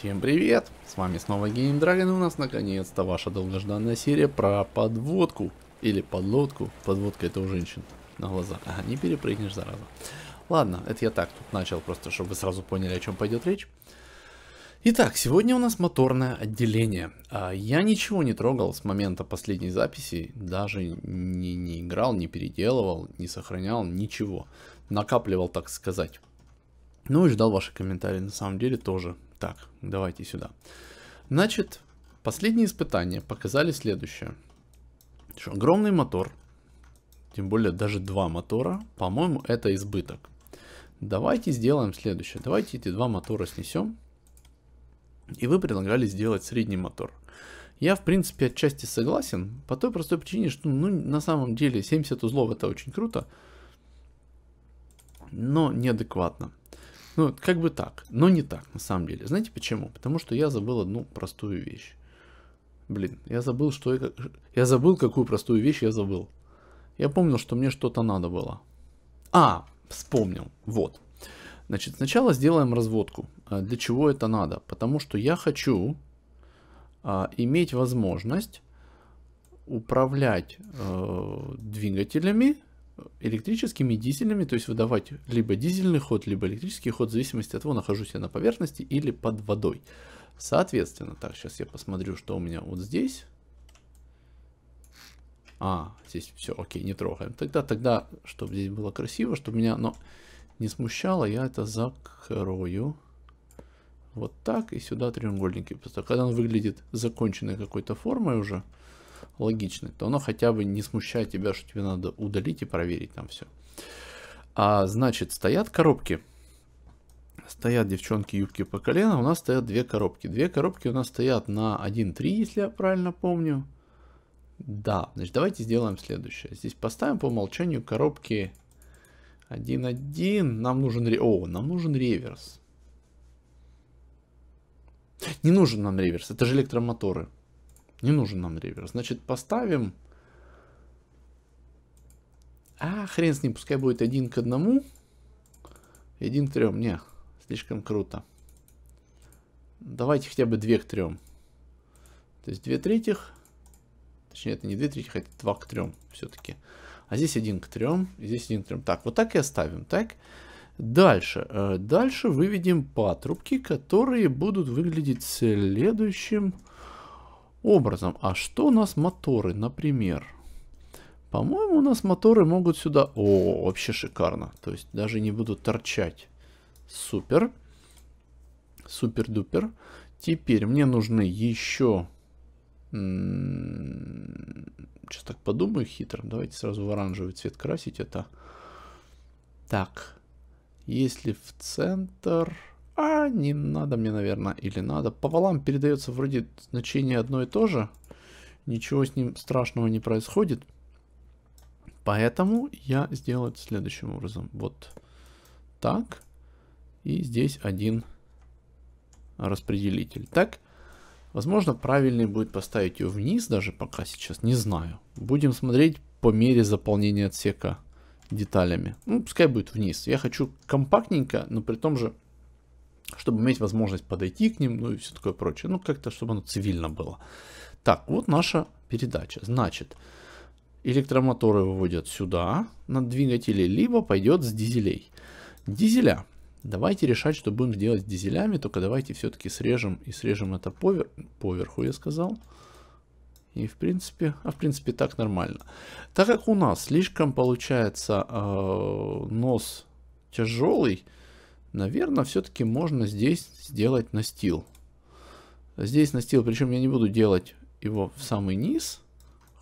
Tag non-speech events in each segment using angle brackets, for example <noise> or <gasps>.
Всем привет! С вами снова Game Dragon и у нас наконец-то ваша долгожданная серия про подводку. Или подлодку. Подводка это у женщин на глаза. Ага, не перепрыгнешь, зараза. Ладно, это я так тут начал, просто чтобы вы сразу поняли, о чем пойдет речь. Итак, сегодня у нас моторное отделение. А, я ничего не трогал с момента последней записи, даже не, не играл, не переделывал, не сохранял, ничего. Накапливал, так сказать. Ну и ждал ваши комментарии, на самом деле тоже. Так, давайте сюда. Значит, последние испытания показали следующее. Что огромный мотор, тем более даже два мотора, по-моему, это избыток. Давайте сделаем следующее. Давайте эти два мотора снесем. И вы предлагали сделать средний мотор. Я, в принципе, отчасти согласен, по той простой причине, что, ну, на самом деле, 70 узлов это очень круто, но неадекватно. Ну, как бы так, но не так, на самом деле. Знаете почему? Потому что я забыл одну простую вещь. Блин, я забыл, что я... Я забыл, какую простую вещь я забыл. Я помнил, что мне что-то надо было. А, вспомнил, вот. Значит, сначала сделаем разводку. А, для чего это надо? Потому что я хочу а, иметь возможность управлять э, двигателями электрическими дизелями, то есть выдавать либо дизельный ход, либо электрический ход, в зависимости от того, нахожусь я на поверхности или под водой. Соответственно, так, сейчас я посмотрю, что у меня вот здесь. А, здесь все, окей, не трогаем. Тогда, тогда, чтобы здесь было красиво, чтобы меня, но не смущало, я это закрою. Вот так, и сюда треугольники. Просто когда он выглядит законченной какой-то формой уже, логичный, то оно хотя бы не смущает тебя, что тебе надо удалить и проверить там все. А значит, стоят коробки. Стоят девчонки юбки по колено. У нас стоят две коробки. Две коробки у нас стоят на 1.3, если я правильно помню. Да, значит, давайте сделаем следующее. Здесь поставим по умолчанию коробки 1.1. Нам нужен... О, нам нужен реверс. Не нужен нам реверс, это же электромоторы. Не нужен нам ревер, Значит, поставим... А, хрен с ним, пускай будет один к одному. Один к трем. Не, слишком круто. Давайте хотя бы две к трем. То есть две третьих. Точнее, это не две третьих, а это два к трем все-таки. А здесь один к трем, здесь один к трем. Так, вот так и оставим, так? Дальше. Э, дальше выведем патрубки, которые будут выглядеть следующим образом. А что у нас моторы, например? По-моему, у нас моторы могут сюда... О, вообще шикарно. То есть даже не будут торчать. Супер. Супер-дупер. Теперь мне нужны еще... Сейчас так подумаю хитро. Давайте сразу в оранжевый цвет красить это. Так. Если в центр... А, не надо мне, наверное, или надо. По валам передается вроде значение одно и то же. Ничего с ним страшного не происходит. Поэтому я сделаю это следующим образом. Вот так. И здесь один распределитель. Так, возможно, правильнее будет поставить ее вниз даже пока сейчас, не знаю. Будем смотреть по мере заполнения отсека деталями. Ну, пускай будет вниз. Я хочу компактненько, но при том же чтобы иметь возможность подойти к ним, ну и все такое прочее. Ну, как-то, чтобы оно цивильно было. Так, вот наша передача. Значит, электромоторы выводят сюда на двигатели, либо пойдет с дизелей. Дизеля. Давайте решать, что будем делать с дизелями, только давайте все-таки срежем и срежем это повер... поверху, я сказал. И в принципе, а в принципе так нормально. Так как у нас слишком получается э, нос тяжелый, Наверное, все-таки можно здесь сделать настил. Здесь настил, причем я не буду делать его в самый низ.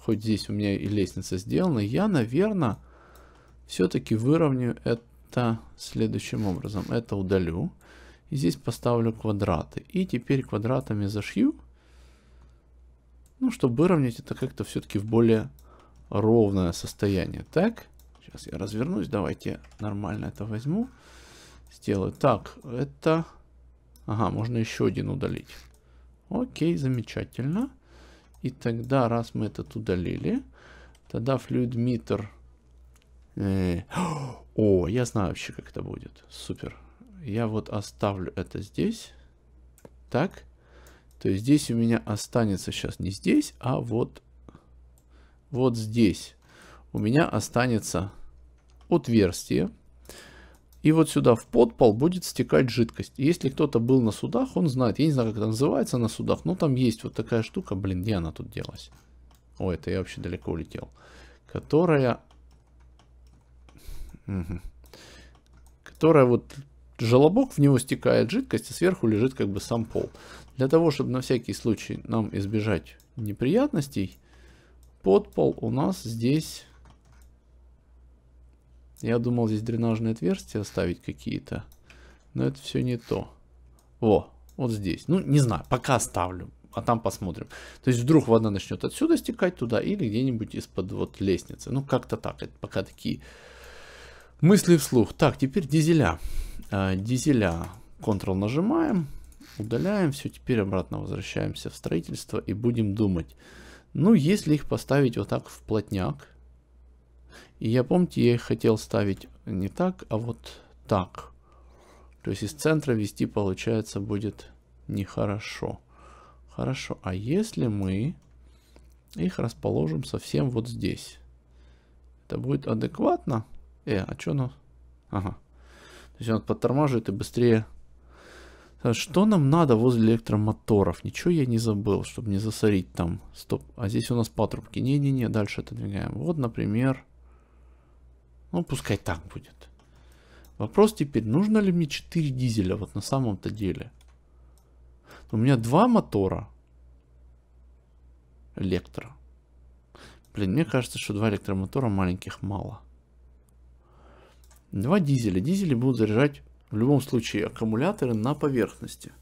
Хоть здесь у меня и лестница сделана. Я, наверное, все-таки выровню это следующим образом. Это удалю. И здесь поставлю квадраты. И теперь квадратами зашью. Ну, чтобы выровнять это как-то все-таки в более ровное состояние. Так, сейчас я развернусь. Давайте нормально это возьму сделаю. Так, это... Ага, можно еще один удалить. Окей, замечательно. И тогда, раз мы этот удалили, тогда флюидмитр... Э, <gasps> о, я знаю вообще, как это будет. Супер. Я вот оставлю это здесь. Так. То есть здесь у меня останется сейчас не здесь, а вот, вот здесь. У меня останется отверстие и вот сюда в подпол будет стекать жидкость. если кто-то был на судах, он знает. Я не знаю, как это называется на судах, но там есть вот такая штука. Блин, где она тут делась? Ой, это я вообще далеко улетел. Которая... Угу. Которая вот... Желобок, в него стекает жидкость, а сверху лежит как бы сам пол. Для того, чтобы на всякий случай нам избежать неприятностей, подпол у нас здесь я думал здесь дренажные отверстия оставить какие-то. Но это все не то. Во, вот здесь. Ну, не знаю, пока оставлю. А там посмотрим. То есть вдруг вода начнет отсюда стекать туда или где-нибудь из-под вот лестницы. Ну, как-то так. Это пока такие мысли вслух. Так, теперь дизеля. А, дизеля. Ctrl нажимаем. Удаляем все. Теперь обратно возвращаемся в строительство и будем думать. Ну, если их поставить вот так в плотняк и я, помните, я их хотел ставить не так, а вот так. То есть из центра вести, получается, будет нехорошо. Хорошо, а если мы их расположим совсем вот здесь? Это будет адекватно? Э, а что оно? Ага. То есть он подтормаживает и быстрее. Э, что нам надо возле электромоторов? Ничего я не забыл, чтобы не засорить там. Стоп, а здесь у нас патрубки. Не-не-не, дальше отодвигаем. Вот, например, ну, пускай так будет. Вопрос теперь, нужно ли мне 4 дизеля вот на самом-то деле? У меня два мотора электро. Блин, мне кажется, что два электромотора маленьких мало. Два дизеля. Дизели будут заряжать в любом случае аккумуляторы на поверхности.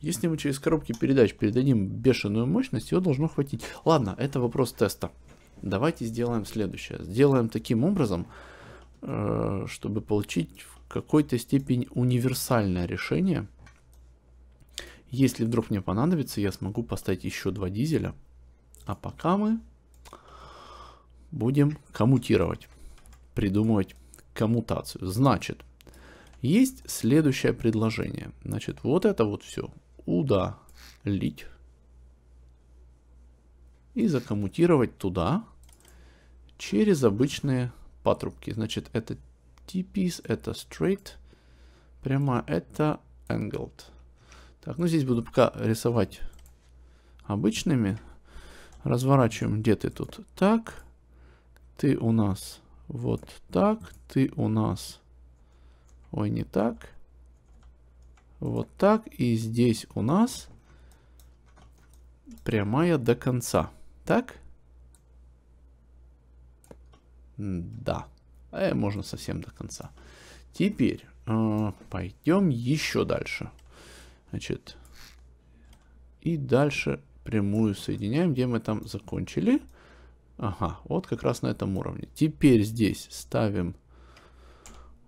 Если мы через коробки передач передадим бешеную мощность, ее должно хватить. Ладно, это вопрос теста. Давайте сделаем следующее. Сделаем таким образом, э, чтобы получить в какой-то степени универсальное решение. Если вдруг мне понадобится, я смогу поставить еще два дизеля. А пока мы будем коммутировать, придумывать коммутацию. Значит, есть следующее предложение. Значит, вот это вот все удалить и закоммутировать туда, через обычные патрубки. Значит, это T-piece, это straight, прямо это angled. Так, ну здесь буду пока рисовать обычными. Разворачиваем, где ты тут так. Ты у нас вот так. Ты у нас... Ой, не так. Вот так. И здесь у нас прямая до конца. Так? Да, а, э, можно совсем до конца. Теперь э, пойдем еще дальше. Значит, и дальше прямую соединяем, где мы там закончили. Ага, вот как раз на этом уровне. Теперь здесь ставим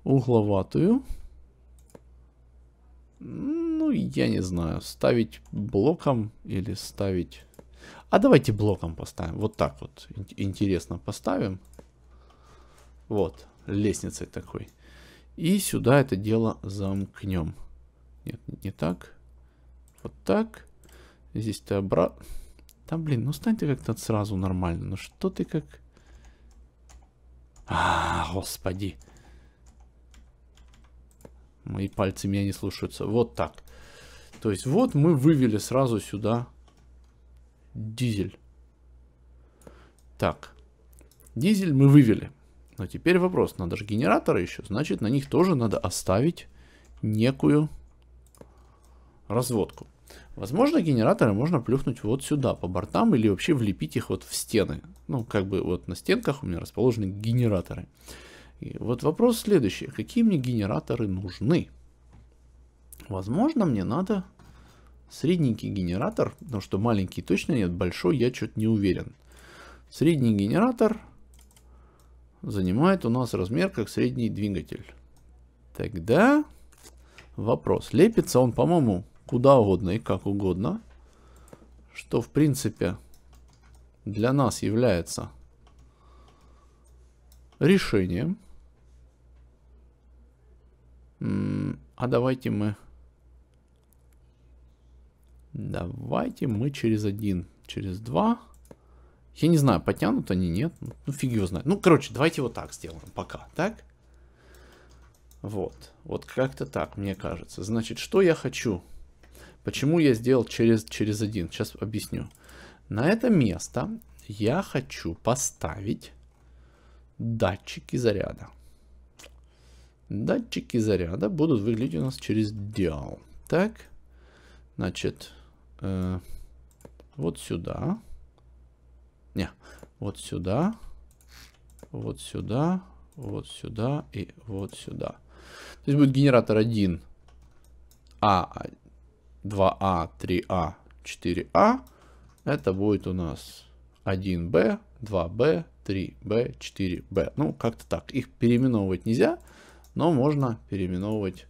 угловатую. Ну, я не знаю, ставить блоком или ставить... А давайте блоком поставим. Вот так вот интересно поставим. Вот, лестницей такой. И сюда это дело замкнем. Нет, не так. Вот так. Здесь ты обратно. Там, блин, ну стань ты как-то сразу нормально. Ну что ты как... А, господи. Мои пальцы меня не слушаются. Вот так. То есть вот мы вывели сразу сюда дизель. Так. Дизель мы вывели. Но теперь вопрос, надо же генераторы еще, значит на них тоже надо оставить некую разводку. Возможно, генераторы можно плюхнуть вот сюда, по бортам, или вообще влепить их вот в стены. Ну, как бы вот на стенках у меня расположены генераторы. И вот вопрос следующий. Какие мне генераторы нужны? Возможно, мне надо средненький генератор, потому что маленький точно нет, большой я что-то не уверен. Средний генератор занимает у нас размер как средний двигатель. Тогда вопрос. Лепится он, по-моему, куда угодно и как угодно. Что, в принципе, для нас является решением. А давайте мы... Давайте мы через один, через два... Я не знаю, подтянут они, нет. Ну, фиг его знает. Ну, короче, давайте вот так сделаем пока, так? Вот. Вот как-то так, мне кажется. Значит, что я хочу? Почему я сделал через, через один? Сейчас объясню. На это место я хочу поставить датчики заряда. Датчики заряда будут выглядеть у нас через диал. Так, значит, э, вот сюда. Не, вот сюда, вот сюда, вот сюда и вот сюда. То есть будет генератор 1, А, 2А, 3А, 4А. Это будет у нас 1Б, 2Б, 3Б, 4Б. Ну, как-то так. Их переименовывать нельзя, но можно переименовывать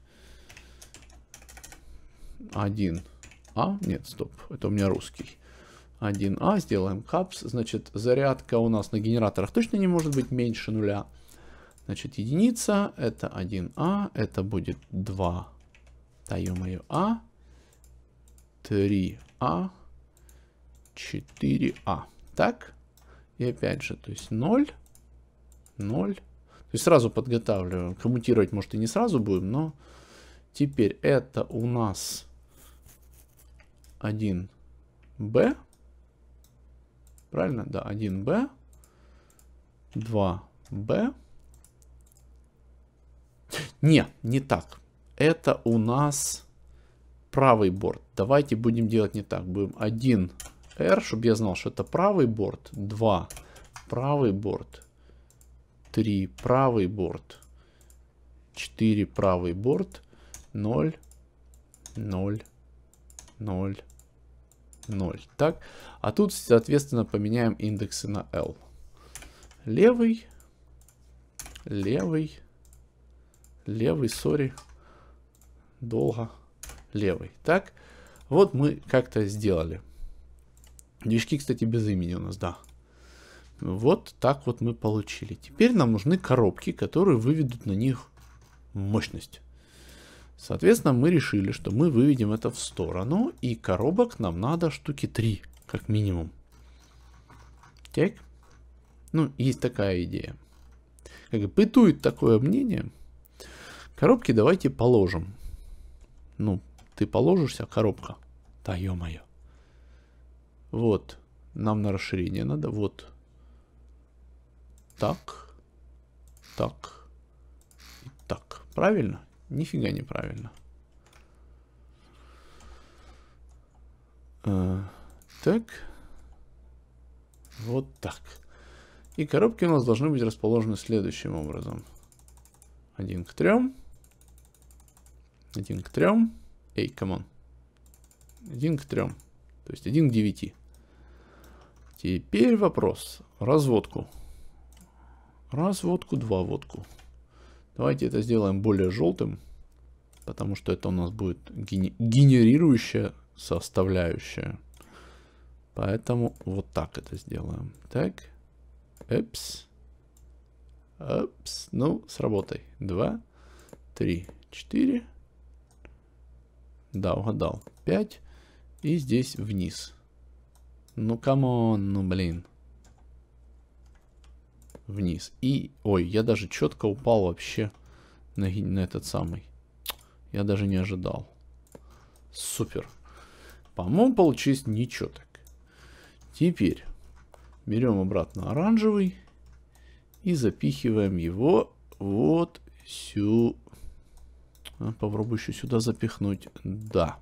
1А. Нет, стоп, это у меня русский. 1А, сделаем капс. Значит, зарядка у нас на генераторах точно не может быть меньше нуля. Значит, единица, это 1А, это будет 2, да ё А, 3А, 4А. А. Так, и опять же, то есть 0, 0. То есть сразу подготавливаем. Коммутировать, может, и не сразу будем, но теперь это у нас 1 б Правильно? Да, 1b, 2b. Не, не так. Это у нас правый борт. Давайте будем делать не так. Будем 1r, чтобы я знал, что это правый борт. 2, правый борт. 3, правый борт. 4, правый борт. 0, 0, 0. 0. Так, а тут, соответственно, поменяем индексы на L. Левый, левый, левый, сори, долго, левый. Так, вот мы как-то сделали. Движки, кстати, без имени у нас, да. Вот так вот мы получили. Теперь нам нужны коробки, которые выведут на них мощность. Соответственно, мы решили, что мы выведем это в сторону, и коробок нам надо штуки 3, как минимум. Так. Ну, есть такая идея. Как бытует такое мнение. Коробки давайте положим. Ну, ты положишься, коробка. Да ё-моё. Вот. Нам на расширение надо. Вот. Так. Так. так. Правильно? Нифига неправильно. А, так. Вот так. И коробки у нас должны быть расположены следующим образом. один к трем, один к трем, Эй, камон. один к трем, То есть один к девяти. Теперь вопрос. Разводку. Раз водку, два водку. Давайте это сделаем более желтым, потому что это у нас будет генерирующая составляющая. Поэтому вот так это сделаем. Так. Эпс. Эпс. Ну, сработай. Два, три, четыре. Да, угадал. Пять. И здесь вниз. Ну, камон, ну, блин вниз. И, ой, я даже четко упал вообще на, на этот самый. Я даже не ожидал. Супер. По-моему, получилось ничего так. Теперь берем обратно оранжевый и запихиваем его вот сюда. Попробую еще сюда запихнуть. Да.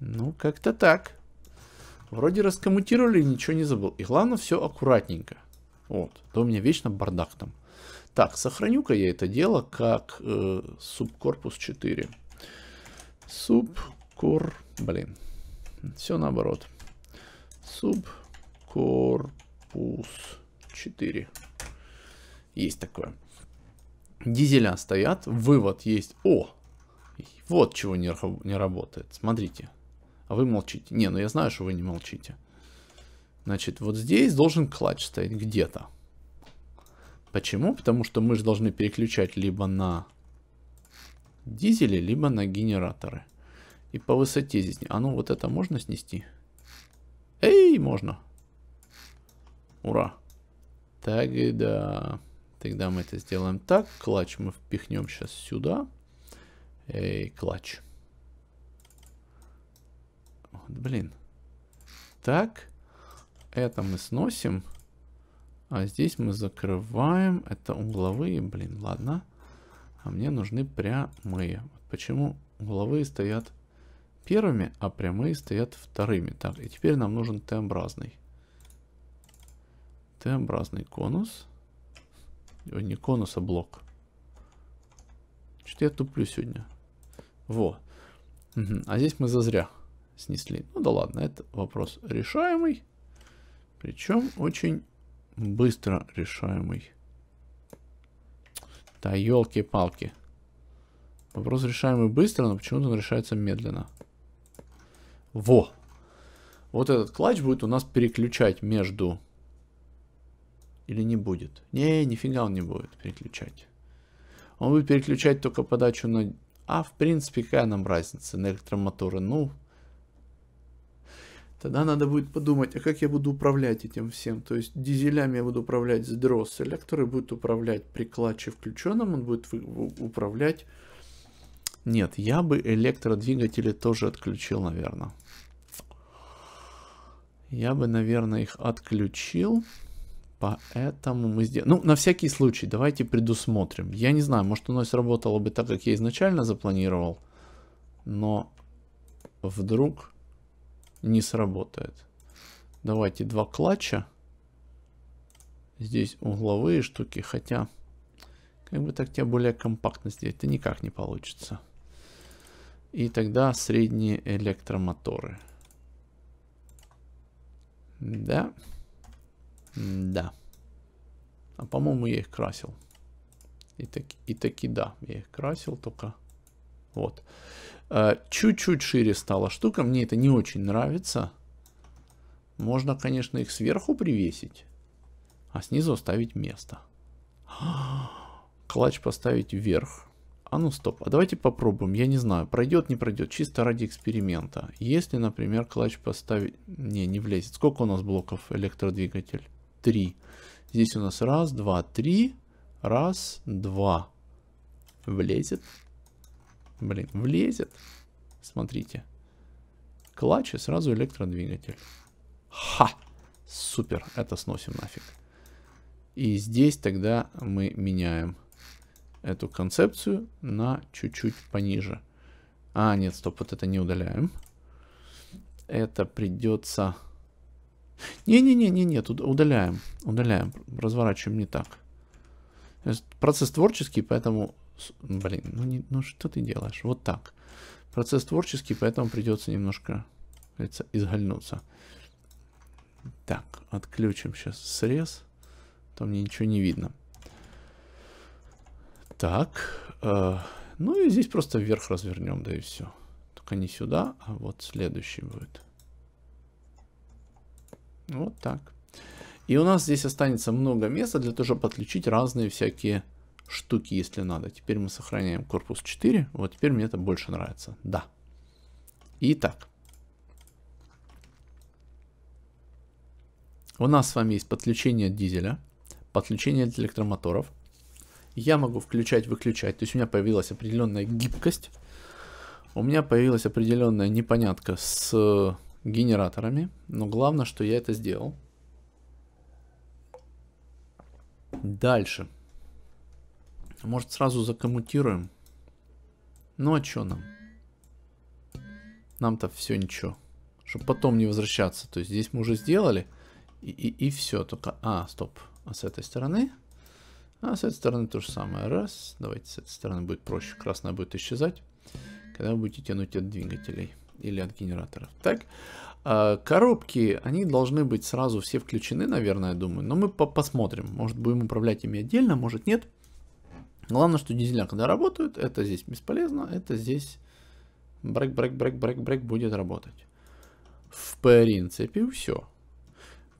Ну, как-то так. Вроде раскоммутировали, ничего не забыл. И главное, все аккуратненько. Вот. То у меня вечно бардак там. Так, сохраню-ка я это дело как э, субкорпус 4. Субкор... Блин. Все наоборот. Субкорпус 4. Есть такое. Дизеля стоят. Вывод есть. О! Вот чего не, не работает. Смотрите. А вы молчите. Не, ну я знаю, что вы не молчите. Значит, вот здесь должен клатч стоять где-то. Почему? Потому что мы же должны переключать либо на дизели, либо на генераторы. И по высоте здесь... А ну вот это можно снести? Эй, можно. Ура. Так да. Тогда мы это сделаем так. Клатч мы впихнем сейчас сюда. Эй, клатч. Вот, блин. Так. Это мы сносим. А здесь мы закрываем. Это угловые, блин, ладно. А мне нужны прямые. почему угловые стоят первыми, а прямые стоят вторыми. Так, и теперь нам нужен Т-образный. Т-образный конус. Ой, не конус, а блок. Что-то я туплю сегодня. Во. Угу. А здесь мы зазря снесли. Ну да ладно, это вопрос решаемый. Причем очень быстро решаемый. Да елки-палки. Вопрос решаемый быстро, но почему-то он решается медленно. Во! Вот этот клатч будет у нас переключать между... Или не будет? Не, нифига он не будет переключать. Он будет переключать только подачу на... А, в принципе, какая нам разница на электромоторы? Ну, Тогда надо будет подумать, а как я буду управлять этим всем? То есть дизелями я буду управлять с дросселя, который будет управлять при клатче включенном, он будет управлять... Нет, я бы электродвигатели тоже отключил, наверное. Я бы, наверное, их отключил. Поэтому мы сделаем... Ну, на всякий случай, давайте предусмотрим. Я не знаю, может оно сработало бы так, как я изначально запланировал. Но вдруг не сработает. Давайте два клатча. Здесь угловые штуки, хотя как бы так тебя более компактно сделать, это никак не получится. И тогда средние электромоторы. Да. Да. А по-моему я их красил. И таки, и таки да, я их красил, только вот. Э, чуть-чуть шире стала штука. Мне это не очень нравится. Можно, конечно, их сверху привесить, а снизу оставить место. <gasps> Клатч поставить вверх. А ну стоп, а давайте попробуем, я не знаю, пройдет, не пройдет, чисто ради эксперимента. Если, например, клатч поставить... Не, не влезет. Сколько у нас блоков электродвигатель? Три. Здесь у нас раз, два, три, раз, два. Влезет? блин, влезет. Смотрите. Клатч и сразу электродвигатель. Ха! Супер, это сносим нафиг. И здесь тогда мы меняем эту концепцию на чуть-чуть пониже. А, нет, стоп, вот это не удаляем. Это придется... Не-не-не-не-не, тут удаляем, удаляем, разворачиваем не так. Процесс творческий, поэтому Блин, ну, не, ну что ты делаешь? Вот так. Процесс творческий, поэтому придется немножко, говорится, изгольнуться. Так, отключим сейчас срез. А Там мне ничего не видно. Так. Э, ну и здесь просто вверх развернем, да и все. Только не сюда, а вот следующий будет. Вот так. И у нас здесь останется много места для того, чтобы подключить разные всякие штуки, если надо. Теперь мы сохраняем корпус 4. Вот теперь мне это больше нравится. Да. Итак. У нас с вами есть подключение дизеля, подключение электромоторов. Я могу включать-выключать, то есть у меня появилась определенная гибкость. У меня появилась определенная непонятка с генераторами, но главное, что я это сделал. Дальше. Дальше. Может, сразу закоммутируем? Ну, а чё нам? Нам-то все ничего. Чтобы потом не возвращаться. То есть здесь мы уже сделали. И, и, и все. Только... А, стоп. А с этой стороны? А с этой стороны то же самое. Раз. Давайте с этой стороны будет проще. Красная будет исчезать. Когда вы будете тянуть от двигателей. Или от генераторов. Так. А, коробки, они должны быть сразу все включены, наверное, я думаю. Но мы по посмотрим. Может, будем управлять ими отдельно, может, нет. Главное, что дизеля, когда работают, это здесь бесполезно, это здесь брек, брек, брек, брек, брек будет работать. В принципе, все.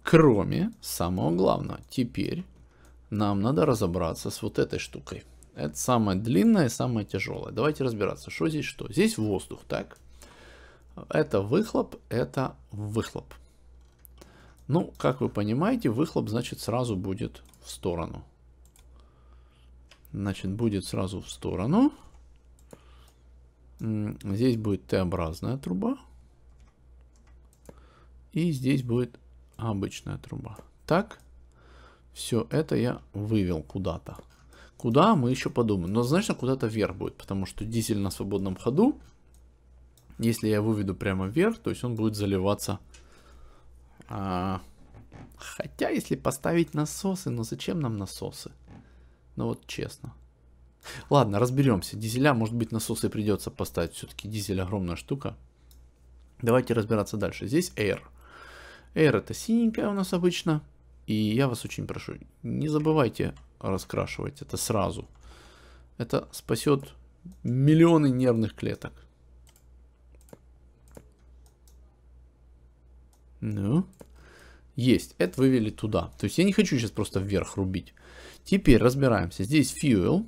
Кроме самого главного. Теперь нам надо разобраться с вот этой штукой. Это самое длинное и самое тяжелое. Давайте разбираться, что здесь что. Здесь воздух, так? Это выхлоп, это выхлоп. Ну, как вы понимаете, выхлоп, значит, сразу будет в сторону. Значит, будет сразу в сторону. Здесь будет Т-образная труба. И здесь будет обычная труба. Так, все это я вывел куда-то. Куда мы еще подумаем. Но значит куда-то вверх будет, потому что дизель на свободном ходу. Если я выведу прямо вверх, то есть он будет заливаться. А, хотя, если поставить насосы, но зачем нам насосы? Ну вот честно. Ладно, разберемся. Дизеля, может быть, насосы придется поставить. Все-таки дизель огромная штука. Давайте разбираться дальше. Здесь Air. Air это синенькая у нас обычно. И я вас очень прошу, не забывайте раскрашивать это сразу. Это спасет миллионы нервных клеток. Ну, есть. Это вывели туда. То есть я не хочу сейчас просто вверх рубить. Теперь разбираемся. Здесь fuel,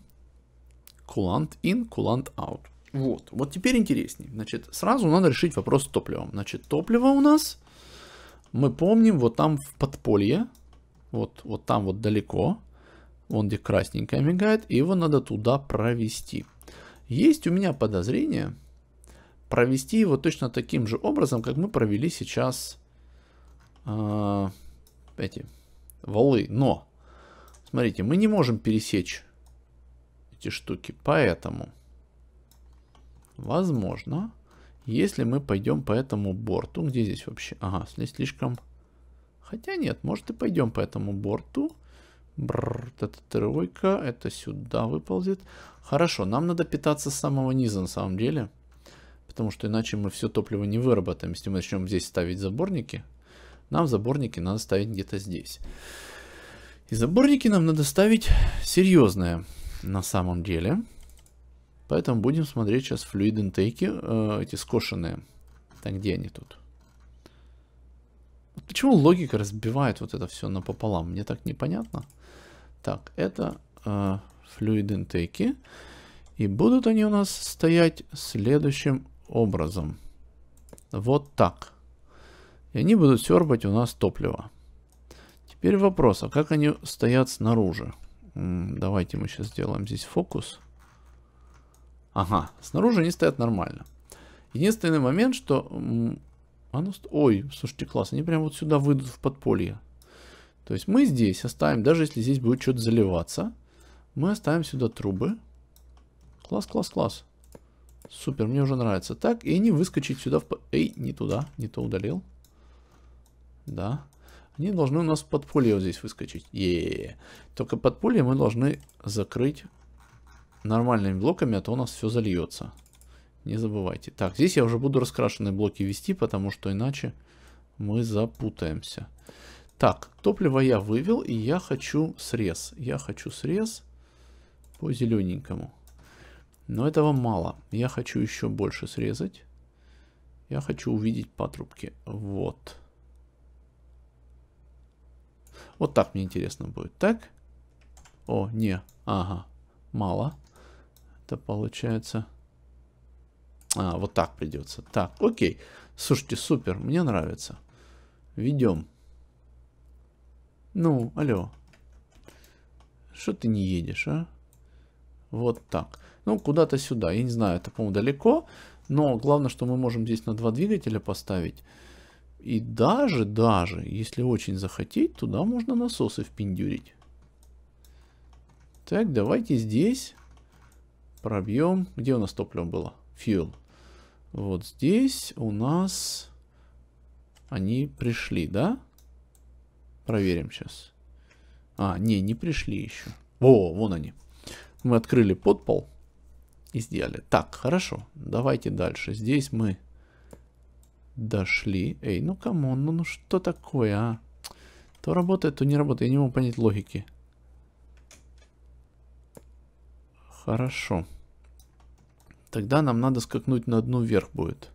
coolant in, coolant out. Вот. Вот теперь интереснее. Значит, сразу надо решить вопрос с топливом. Значит, топливо у нас, мы помним, вот там в подполье, вот, вот там вот далеко, вон где красненькое мигает, и его надо туда провести. Есть у меня подозрение провести его точно таким же образом, как мы провели сейчас э, эти валы. Но Смотрите, мы не можем пересечь эти штуки, поэтому, возможно, если мы пойдем по этому борту, где здесь вообще? Ага, слишком... Хотя нет, может и пойдем по этому борту. Бррр, это тройка, это сюда выползет. Хорошо, нам надо питаться с самого низа на самом деле. Потому что иначе мы все топливо не выработаем. Если мы начнем здесь ставить заборники, нам заборники надо ставить где-то здесь. И заборники нам надо ставить серьезные на самом деле. Поэтому будем смотреть сейчас флюид интейки, э, эти скошенные. Так, где они тут? Почему логика разбивает вот это все напополам? Мне так непонятно. Так, это э, флюид интейки. И будут они у нас стоять следующим образом. Вот так. И они будут сербать у нас топливо. Теперь вопрос, а как они стоят снаружи? Давайте мы сейчас сделаем здесь фокус. Ага, снаружи они стоят нормально. Единственный момент, что... ой, слушайте, класс, они прямо вот сюда выйдут в подполье. То есть мы здесь оставим, даже если здесь будет что-то заливаться, мы оставим сюда трубы. Класс, класс, класс. Супер, мне уже нравится. Так, и они выскочить сюда в... Эй, не туда, не то удалил. Да, они должны у нас подполье вот здесь выскочить. Е -е -е. Только подполье мы должны закрыть нормальными блоками, а то у нас все зальется. Не забывайте. Так, здесь я уже буду раскрашенные блоки вести, потому что иначе мы запутаемся. Так, топливо я вывел, и я хочу срез. Я хочу срез по зелененькому. Но этого мало. Я хочу еще больше срезать. Я хочу увидеть патрубки. Вот. Вот так мне интересно будет. Так? О, не. Ага. Мало. Это получается... А, вот так придется. Так, окей. Слушайте, супер. Мне нравится. Ведем. Ну, алло. Что ты не едешь, а? Вот так. Ну, куда-то сюда. Я не знаю, это, по-моему, далеко. Но главное, что мы можем здесь на два двигателя поставить. И даже, даже, если очень захотеть, туда можно насосы впендюрить. Так, давайте здесь пробьем. Где у нас топливо было? Fuel. Вот здесь у нас они пришли, да? Проверим сейчас. А, не, не пришли еще. О, вон они. Мы открыли подпол и сделали. Так, хорошо, давайте дальше. Здесь мы Дошли. Эй, ну камон, ну, ну что такое, а? То работает, то не работает. Я не могу понять логики. Хорошо. Тогда нам надо скакнуть на дну вверх будет.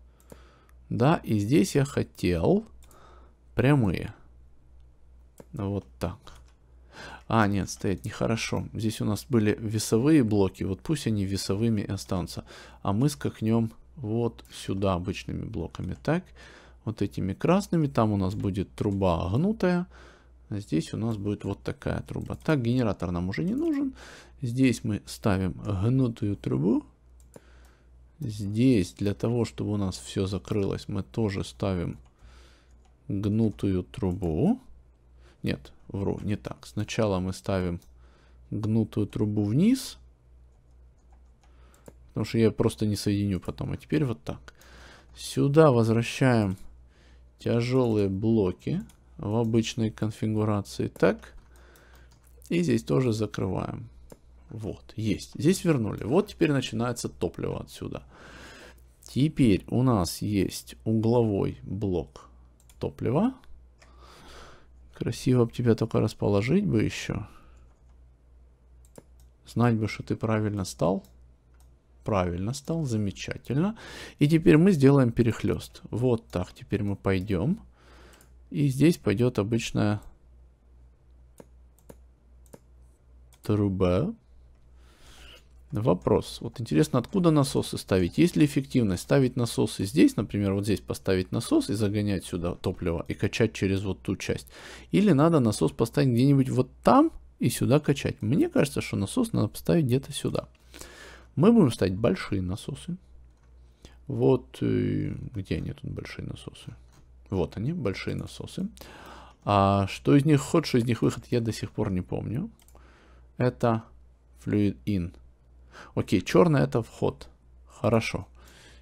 Да, и здесь я хотел прямые. Вот так. А, нет, стоять нехорошо. Здесь у нас были весовые блоки. Вот пусть они весовыми и останутся. А мы скакнем вот сюда обычными блоками. Так, вот этими красными. Там у нас будет труба гнутая. А здесь у нас будет вот такая труба. Так, генератор нам уже не нужен. Здесь мы ставим гнутую трубу. Здесь для того, чтобы у нас все закрылось, мы тоже ставим гнутую трубу. Нет, вру, не так. Сначала мы ставим гнутую трубу вниз. Потому что я просто не соединю потом. А теперь вот так. Сюда возвращаем тяжелые блоки в обычной конфигурации. Так. И здесь тоже закрываем. Вот, есть. Здесь вернули. Вот теперь начинается топливо отсюда. Теперь у нас есть угловой блок топлива. Красиво бы тебя только расположить бы еще. Знать бы, что ты правильно стал. Правильно стал, замечательно. И теперь мы сделаем перехлест. Вот так, теперь мы пойдем. И здесь пойдет обычная труба. Вопрос. Вот интересно, откуда насосы ставить? Есть ли эффективность ставить насосы здесь, например, вот здесь поставить насос и загонять сюда топливо и качать через вот ту часть? Или надо насос поставить где-нибудь вот там и сюда качать? Мне кажется, что насос надо поставить где-то сюда мы будем ставить большие насосы. Вот, э, где они тут, большие насосы? Вот они, большие насосы. А что из них ход, что из них выход, я до сих пор не помню. Это fluid in. Окей, черный это вход. Хорошо.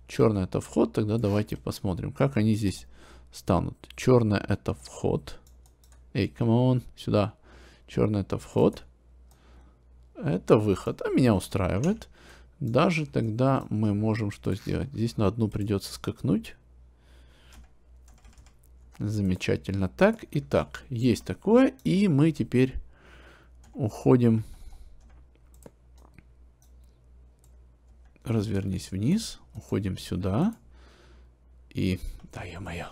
Черный это вход, тогда давайте посмотрим, как они здесь станут. Черное это вход. Эй, камон, сюда. Черное это вход. Это выход, а меня устраивает. Даже тогда мы можем что сделать? Здесь на одну придется скакнуть. Замечательно. Так и так. Есть такое. И мы теперь уходим. Развернись вниз. Уходим сюда. И... Да, ё-моё.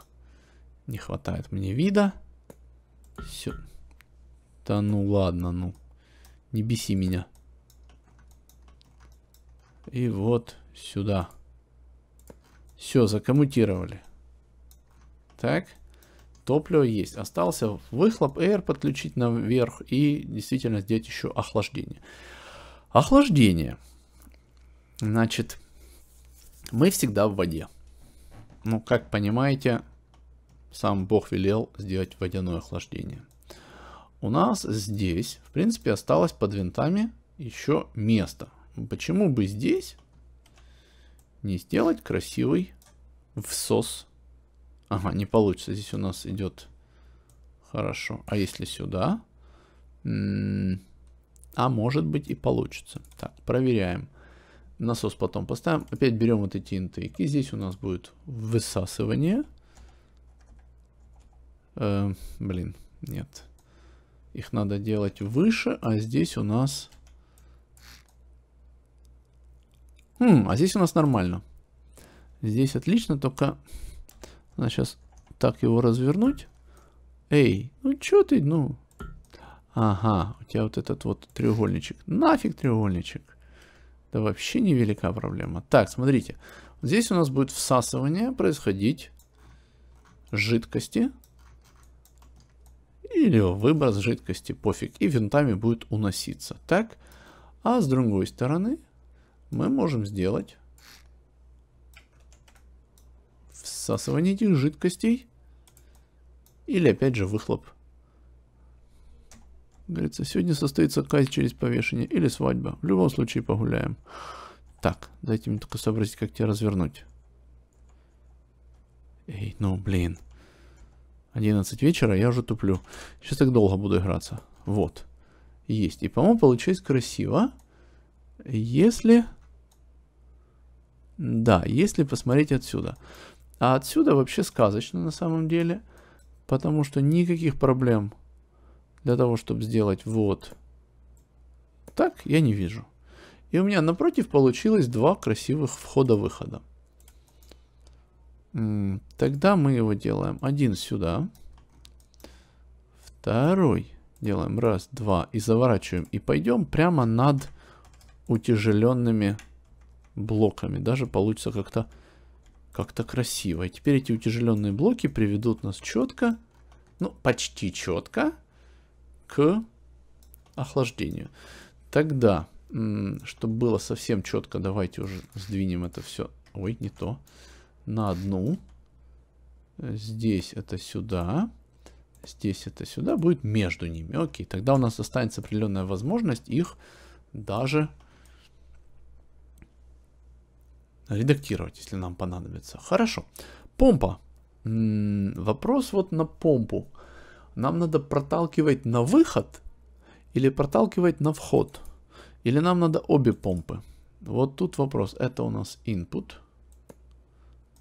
Не хватает мне вида. Все. Да ну ладно, ну. Не беси меня. И вот сюда. Все, закоммутировали. Так. Топливо есть. Остался выхлоп Air подключить наверх и действительно сделать еще охлаждение. Охлаждение. Значит, мы всегда в воде. Ну, как понимаете, сам Бог велел сделать водяное охлаждение. У нас здесь, в принципе, осталось под винтами еще место. Почему бы здесь не сделать красивый всос? Ага, не получится. Здесь у нас идет хорошо. А если сюда? М-м, а может быть и получится. Так, проверяем. Насос потом поставим. Опять берем вот эти интейки. Здесь у нас будет высасывание. Э, блин, нет. Их надо делать выше, а здесь у нас Хм, а здесь у нас нормально. Здесь отлично, только... Надо сейчас так его развернуть. Эй, ну чё ты, ну... Ага, у тебя вот этот вот треугольничек. Нафиг треугольничек. Да вообще невелика проблема. Так, смотрите. здесь у нас будет всасывание происходить жидкости. Или выброс жидкости, пофиг. И винтами будет уноситься. Так. А с другой стороны мы можем сделать всасывание этих жидкостей или опять же выхлоп. Говорится, сегодня состоится казнь через повешение или свадьба. В любом случае погуляем. Так, дайте мне только сообразить, как тебя развернуть. Эй, ну блин. 11 вечера, я уже туплю. Сейчас так долго буду играться. Вот. Есть. И, по-моему, получилось красиво. Если да, если посмотреть отсюда. А отсюда вообще сказочно на самом деле, потому что никаких проблем для того, чтобы сделать вот так, я не вижу. И у меня напротив получилось два красивых входа-выхода. Тогда мы его делаем один сюда, второй делаем раз, два и заворачиваем и пойдем прямо над утяжеленными блоками. Даже получится как-то как-то красиво. И теперь эти утяжеленные блоки приведут нас четко, ну, почти четко, к охлаждению. Тогда, чтобы было совсем четко, давайте уже сдвинем это все. Ой, не то. На одну. Здесь это сюда. Здесь это сюда. Будет между ними. Окей, тогда у нас останется определенная возможность их даже редактировать, если нам понадобится. Хорошо. Помпа. вопрос вот на помпу. Нам надо проталкивать на выход или проталкивать на вход? Или нам надо обе помпы? Вот тут вопрос. Это у нас input.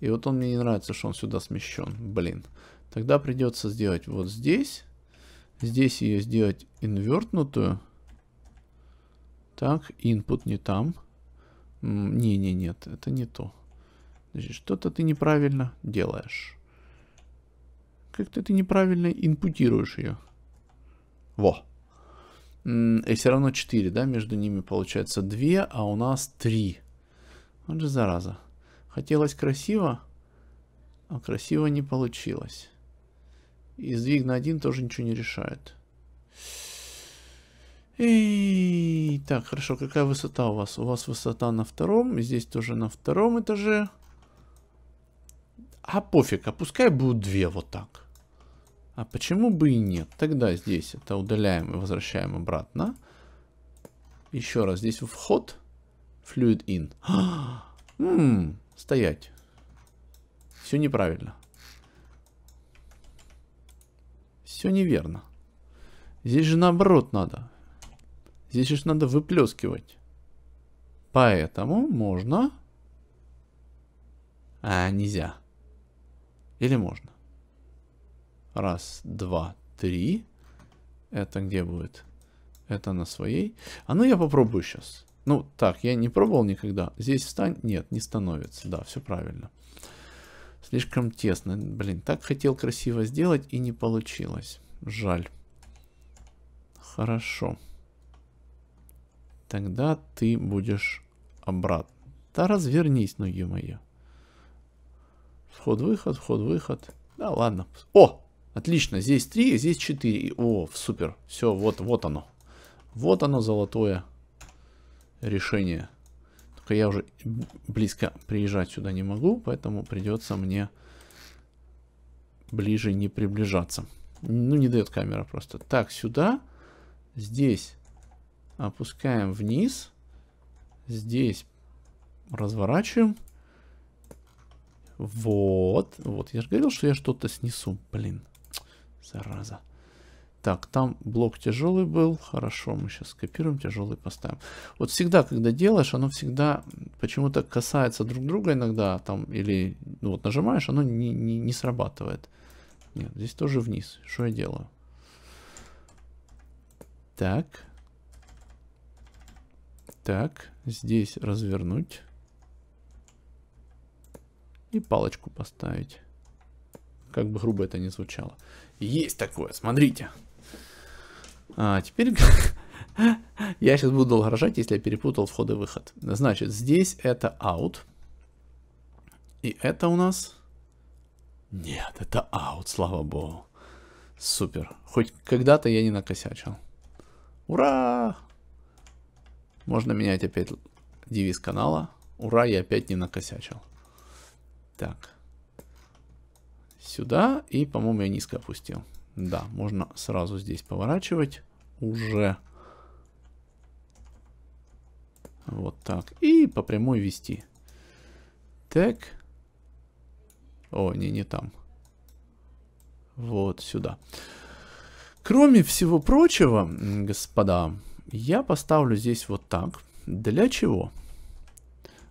И вот он мне не нравится, что он сюда смещен. Блин. Тогда придется сделать вот здесь. Здесь ее сделать инвертнутую. Так, input не там. Не, не, нет, это не то. Что-то ты неправильно делаешь. Как-то ты неправильно инпутируешь ее. Во. И все равно 4, да, между ними получается 2, а у нас 3. Вот же зараза. Хотелось красиво, а красиво не получилось. И сдвиг на 1 тоже ничего не решает. И так, хорошо, какая высота у вас? У вас высота на втором, здесь тоже на втором этаже. А пофиг, а пускай будут две вот так. А почему бы и нет? Тогда здесь это удаляем и возвращаем обратно. Еще раз, здесь вход. Fluid in. М <gasps> -м, стоять. Все неправильно. Все неверно. Здесь же наоборот надо. Здесь же надо выплескивать. Поэтому можно... А, нельзя. Или можно? Раз, два, три. Это где будет? Это на своей. А ну я попробую сейчас. Ну, так, я не пробовал никогда. Здесь встань. Нет, не становится. Да, все правильно. Слишком тесно. Блин, так хотел красиво сделать и не получилось. Жаль. Хорошо. Тогда ты будешь обратно. Да развернись, ну ё-моё. Вход-выход, вход-выход. Да ладно. О! Отлично, здесь 3, здесь 4. О, супер. Все, вот, вот оно. Вот оно золотое решение. Только я уже близко приезжать сюда не могу, поэтому придется мне ближе не приближаться. Ну, не дает камера просто. Так, сюда. Здесь Опускаем вниз. Здесь разворачиваем. Вот. Вот, я же говорил, что я что-то снесу. Блин, зараза. Так, там блок тяжелый был. Хорошо, мы сейчас скопируем, тяжелый поставим. Вот всегда, когда делаешь, оно всегда почему-то касается друг друга иногда. Там или ну, вот нажимаешь, оно не, не, не срабатывает. Нет, здесь тоже вниз. Что я делаю? Так. Так, здесь развернуть. И палочку поставить. Как бы грубо это ни звучало. Есть такое, смотрите. А, теперь... <laughs> я сейчас буду долго рожать, если я перепутал вход и выход. Значит, здесь это out. И это у нас... Нет, это out, слава богу. Супер. Хоть когда-то я не накосячил. Ура! Можно менять опять девиз канала. Ура, я опять не накосячил. Так. Сюда. И, по-моему, я низко опустил. Да, можно сразу здесь поворачивать. Уже. Вот так. И по прямой вести. Так. О, не, не там. Вот сюда. Кроме всего прочего, господа, я поставлю здесь вот так. Для чего?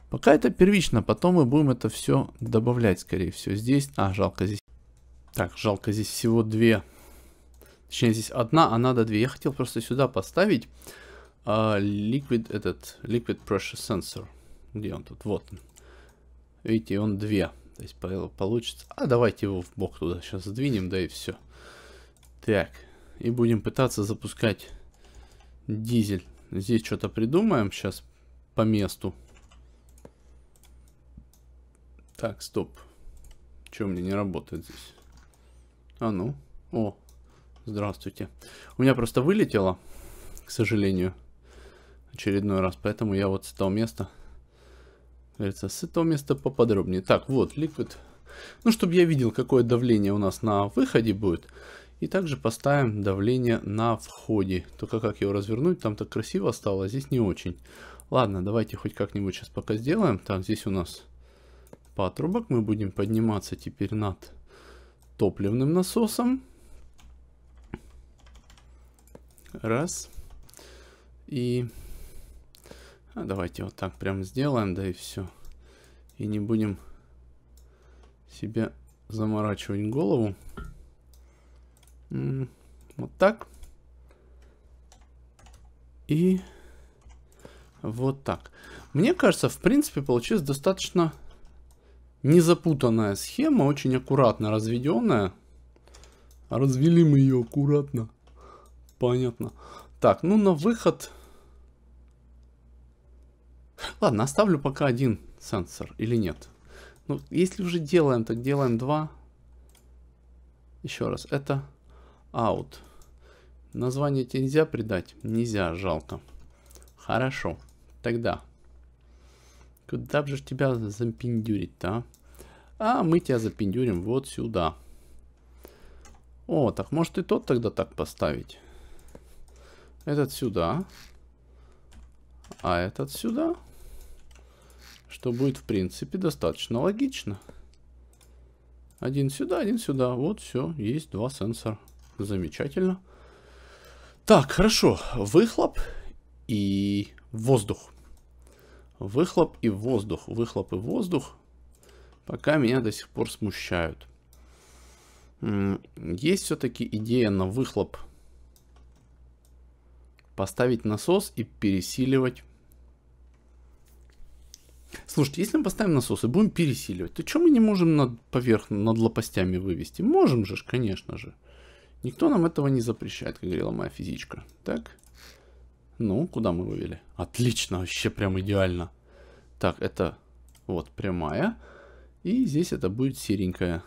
Пока это первично, потом мы будем это все добавлять, скорее всего. Здесь, а, жалко здесь. Так, жалко здесь всего две. Точнее, здесь одна, а надо две. Я хотел просто сюда поставить uh, liquid, этот, liquid pressure sensor. Где он тут? Вот Видите, он две. То есть получится. А давайте его в бок туда сейчас сдвинем, да и все. Так, и будем пытаться запускать Дизель. Здесь что-то придумаем сейчас по месту. Так, стоп. Чем мне не работает здесь? А ну. О, здравствуйте. У меня просто вылетело, к сожалению, очередной раз. Поэтому я вот с этого места... Говорится, с этого места поподробнее. Так, вот, ликвид. Ну, чтобы я видел, какое давление у нас на выходе будет. И также поставим давление на входе. Только как его развернуть, там так красиво стало, а здесь не очень. Ладно, давайте хоть как-нибудь сейчас пока сделаем. Так, здесь у нас патрубок. Мы будем подниматься теперь над топливным насосом. Раз. И а давайте вот так прям сделаем, да и все. И не будем себе заморачивать голову. Вот так. И вот так. Мне кажется, в принципе, получилась достаточно незапутанная схема, очень аккуратно разведенная. Развели мы ее аккуратно. Понятно. Так, ну на выход... Ладно, оставлю пока один сенсор или нет. Ну, если уже делаем, так делаем два. Еще раз, это out. Название тебе нельзя придать? Нельзя, жалко. Хорошо, тогда. Куда же тебя запиндюрить-то, а? А мы тебя запиндюрим вот сюда. О, так может и тот тогда так поставить. Этот сюда. А этот сюда. Что будет, в принципе, достаточно логично. Один сюда, один сюда. Вот все, есть два сенсора. Замечательно. Так, хорошо. Выхлоп и воздух. Выхлоп и воздух. Выхлоп и воздух. Пока меня до сих пор смущают. Есть все-таки идея на выхлоп. Поставить насос и пересиливать. Слушайте, если мы поставим насос и будем пересиливать, то что мы не можем над поверх, над лопастями вывести? Можем же, конечно же. Никто нам этого не запрещает, как говорила моя физичка. Так. Ну, куда мы вывели? Отлично, вообще прям идеально. Так, это вот прямая. И здесь это будет серенькая.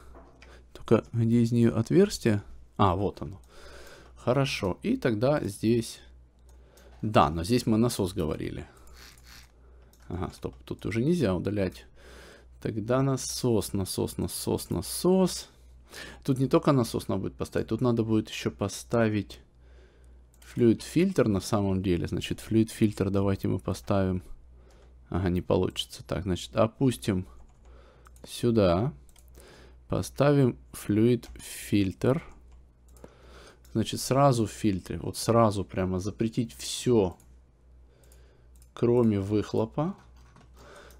Только где из нее отверстие? А, вот оно. Хорошо. И тогда здесь... Да, но здесь мы насос говорили. Ага, стоп, тут уже нельзя удалять. Тогда насос, насос, насос, насос. Тут не только насос надо будет поставить, тут надо будет еще поставить флюид фильтр на самом деле. Значит, флюид фильтр давайте мы поставим. Ага, не получится. Так, значит, опустим сюда. Поставим флюид фильтр. Значит, сразу в фильтре, вот сразу прямо запретить все, кроме выхлопа.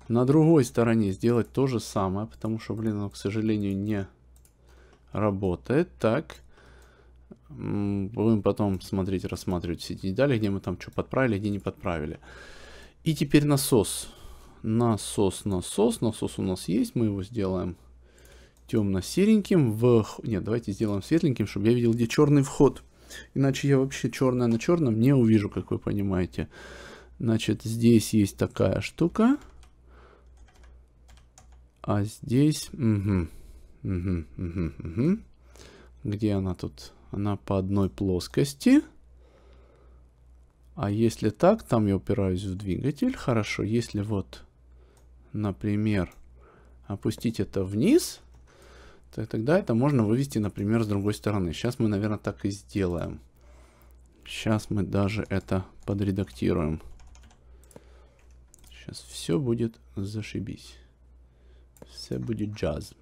На другой стороне сделать то же самое, потому что, блин, оно, к сожалению, не работает. Так. Будем потом смотреть, рассматривать все эти детали, где мы там что подправили, где не подправили. И теперь насос. Насос, насос. Насос у нас есть, мы его сделаем темно-сереньким. В... Нет, давайте сделаем светленьким, чтобы я видел, где черный вход. Иначе я вообще черное на черном не увижу, как вы понимаете. Значит, здесь есть такая штука. А здесь... Угу. Угу, угу, угу. Где она тут? Она по одной плоскости. А если так, там я упираюсь в двигатель. Хорошо, если вот, например, опустить это вниз, то тогда это можно вывести, например, с другой стороны. Сейчас мы, наверное, так и сделаем. Сейчас мы даже это подредактируем. Сейчас все будет зашибись. Все будет джаз.